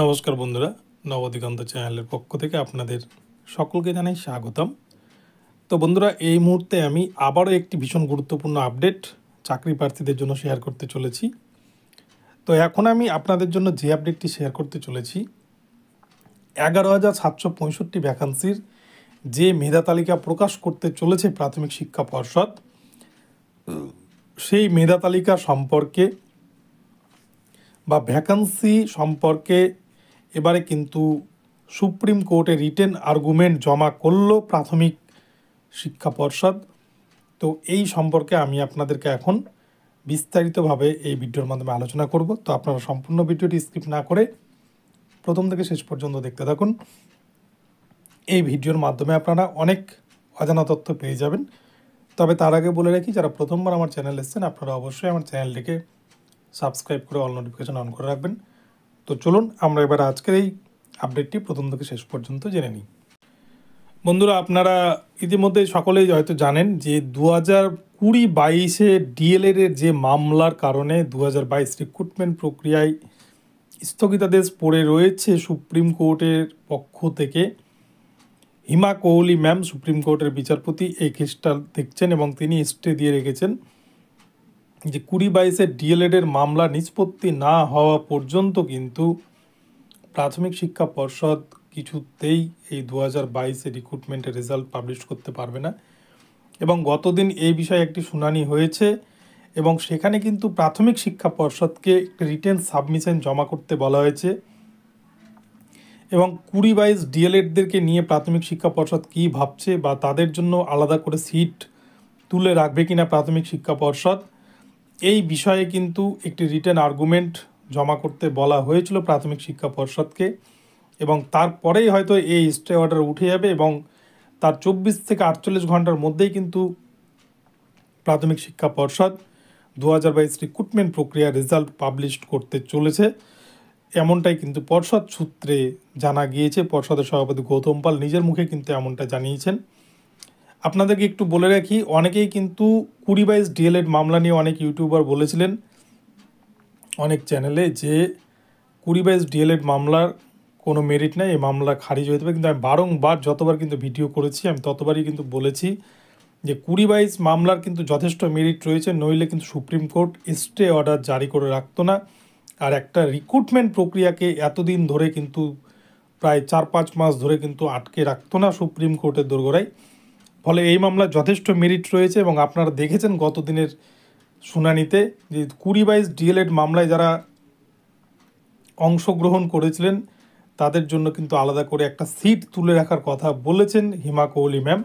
নমস্কার বন্ধুরা নবদিগন্ত চ্যানেলের পক্ষ থেকে আপনাদের সকলকে জানাই স্বাগতম তো বন্ধুরা এই মুহূর্তে আমি আবারও একটি ভীষণ গুরুত্বপূর্ণ আপডেট চাকরি প্রার্থীদের জন্য শেয়ার করতে চলেছি তো এখন আমি আপনাদের জন্য যে আপডেটটি শেয়ার করতে চলেছি এগারো হাজার সাতশো পঁয়ষট্টি ভ্যাকান্সির যে মেধা তালিকা প্রকাশ করতে চলেছে প্রাথমিক শিক্ষা পর্ষদ সেই মেধা তালিকা সম্পর্কে বা ভ্যাকান্সি সম্পর্কে এবারে কিন্তু সুপ্রিম কোর্টে রিটেন আর্গুমেন্ট জমা করল প্রাথমিক শিক্ষা পর্ষদ তো এই সম্পর্কে আমি আপনাদেরকে এখন বিস্তারিতভাবে এই ভিডিওর মাধ্যমে আলোচনা করব তো আপনারা সম্পূর্ণ ভিডিওটি স্কিপ না করে প্রথম থেকে শেষ পর্যন্ত দেখতে থাকুন এই ভিডিওর মাধ্যমে আপনারা অনেক অজানা তথ্য পেয়ে যাবেন তবে তার আগে বলে রাখি যারা প্রথমবার আমার চ্যানেল এসছেন আপনারা অবশ্যই আমার চ্যানেলটিকে সাবস্ক্রাইব করে অল নোটিফিকেশান অন করে রাখবেন তো চলুন আমরা এবার আজকের এই আপডেটটি প্রথম থেকে শেষ পর্যন্ত জেনে নিই বন্ধুরা আপনারা ইতিমধ্যে সকলেই হয়তো জানেন যে দু হাজার কুড়ি বাইশে ডিএলএর যে মামলার কারণে দু হাজার বাইশ রিক্রুটমেন্ট প্রক্রিয়ায় স্থগিতাদেশ পড়ে রয়েছে সুপ্রিম কোর্টের পক্ষ থেকে হিমা কোহলি ম্যাম সুপ্রিম কোর্টের বিচারপতি এই কেসটা দেখছেন এবং তিনি স্টে দিয়ে রেখেছেন যে কুড়ি বাইশের ডিএলএডের মামলা নিষ্পত্তি না হওয়া পর্যন্ত কিন্তু প্রাথমিক শিক্ষা পর্ষদ কিছুতেই এই দু হাজার বাইশে রিক্রুটমেন্টের রেজাল্ট পাবলিশ করতে পারবে না এবং গতদিন এই বিষয়ে একটি শুনানি হয়েছে এবং সেখানে কিন্তু প্রাথমিক শিক্ষা পর্ষদকে একটি রিটেন সাবমিশন জমা করতে বলা হয়েছে এবং কুড়ি বাইশ ডিএলএডদেরকে নিয়ে প্রাথমিক শিক্ষা পর্ষদ কী ভাবছে বা তাদের জন্য আলাদা করে সিট তুলে রাখবে কিনা প্রাথমিক শিক্ষা পর্ষদ এই বিষয়ে কিন্তু একটি রিটার্ন আর্গুমেন্ট জমা করতে বলা হয়েছিল প্রাথমিক শিক্ষা পর্ষদকে এবং তারপরেই হয়তো এই স্টে অর্ডার উঠে যাবে এবং তার চব্বিশ থেকে আটচল্লিশ ঘন্টার মধ্যেই কিন্তু প্রাথমিক শিক্ষা পর্ষদ দু হাজার বাইশ রিক্রুটমেন্ট প্রক্রিয়া রেজাল্ট পাবলিশ করতে চলেছে এমনটাই কিন্তু পর্ষদ সূত্রে জানা গিয়েছে পর্ষদের সভাপতি গৌতম পাল নিজের মুখে কিন্তু এমনটা জানিয়েছেন আপনাদেরকে একটু বলে রাখি অনেকেই কিন্তু কুড়ি বাইশ ডিএলএড মামলা নিয়ে অনেক ইউটিউবার বলেছিলেন অনেক চ্যানেলে যে কুড়ি বাইশ ডিএলএড মামলার কোনো মেরিট নাই এই মামলা খারিজ হয়ে যাবে কিন্তু আমি বারংবার যতবার কিন্তু ভিডিও করেছি আমি ততবারই কিন্তু বলেছি যে কুড়ি বাইশ মামলার কিন্তু যথেষ্ট মেরিট রয়েছে নইলে কিন্তু সুপ্রিম কোর্ট স্টে অর্ডার জারি করে রাখতো না আর একটা রিক্রুটমেন্ট প্রক্রিয়াকে এতদিন ধরে কিন্তু প্রায় চার পাঁচ মাস ধরে কিন্তু আটকে রাখতো না সুপ্রিম কোর্টের দোরগোড়ায় ফলে এই মামলা যথেষ্ট মেরিট রয়েছে এবং আপনারা দেখেছেন গত দিনের শুনানিতে যে কুড়ি বাইশ ডিএলএড মামলায় যারা অংশগ্রহণ করেছিলেন তাদের জন্য কিন্তু আলাদা করে একটা সিট তুলে রাখার কথা বলেছেন হিমা কোহলি ম্যাম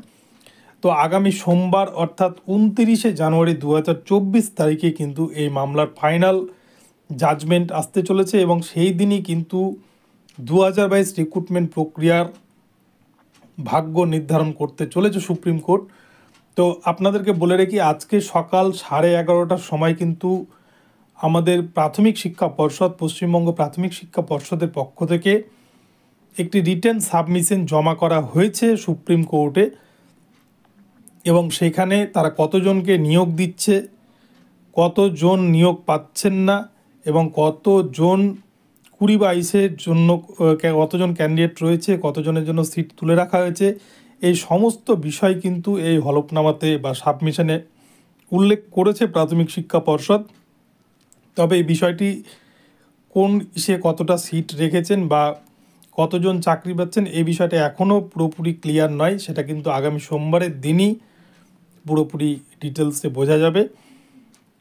তো আগামী সোমবার অর্থাৎ উনতিরিশে জানুয়ারি দু তারিখে কিন্তু এই মামলার ফাইনাল জাজমেন্ট আসতে চলেছে এবং সেই দিনই কিন্তু দু হাজার বাইশ রিক্রুটমেন্ট প্রক্রিয়ার ভাগ্য নির্ধারণ করতে চলেছে সুপ্রিম কোর্ট তো আপনাদেরকে বলে রেখি আজকে সকাল সাড়ে এগারোটার সময় কিন্তু আমাদের প্রাথমিক শিক্ষা পর্ষদ পশ্চিমবঙ্গ প্রাথমিক শিক্ষা পর্ষদের পক্ষ থেকে একটি রিটার্ন সাবমিশন জমা করা হয়েছে সুপ্রিম কোর্টে এবং সেখানে তারা কতজনকে নিয়োগ দিচ্ছে কতজন নিয়োগ পাচ্ছেন না এবং কতজন কুড়ি বাইশের জন্য কতজন ক্যান্ডিডেট রয়েছে কতজনের জন্য সিট তুলে রাখা হয়েছে এই সমস্ত বিষয় কিন্তু এই হলফনামাতে বা সাবমিশনে উল্লেখ করেছে প্রাথমিক শিক্ষা পর্ষদ তবে এই বিষয়টি কোন সে কতটা সিট রেখেছেন বা কতজন চাকরি পাচ্ছেন এই বিষয়টা এখনও পুরোপুরি ক্লিয়ার নয় সেটা কিন্তু আগামী সোমবারের দিনই পুরোপুরি ডিটেলসে বোঝা যাবে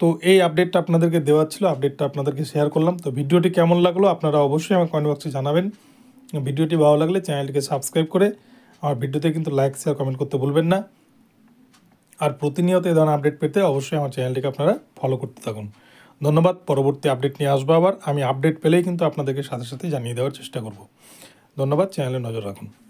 তো এই আপডেটটা আপনাদেরকে দেওয়া ছিল আপডেটটা আপনাদেরকে শেয়ার করলাম তো ভিডিওটি কেমন লাগলো আপনারা অবশ্যই আমার কমেন্ট বক্সে জানাবেন ভিডিওটি ভালো লাগলে চ্যানেলটিকে সাবস্ক্রাইব করে আমার ভিডিওতে কিন্তু লাইক শেয়ার কমেন্ট করতে ভুলবেন না আর প্রতিনিয়ত এ ধরনের আপডেট পেতে অবশ্যই আমার চ্যানেলটিকে আপনারা ফলো করতে থাকুন ধন্যবাদ পরবর্তী আপডেট নিয়ে আসবো আবার আমি আপডেট পেলেই কিন্তু আপনাদেরকে সাথে সাথে জানিয়ে দেওয়ার চেষ্টা করব ধন্যবাদ চ্যানেলে নজর রাখুন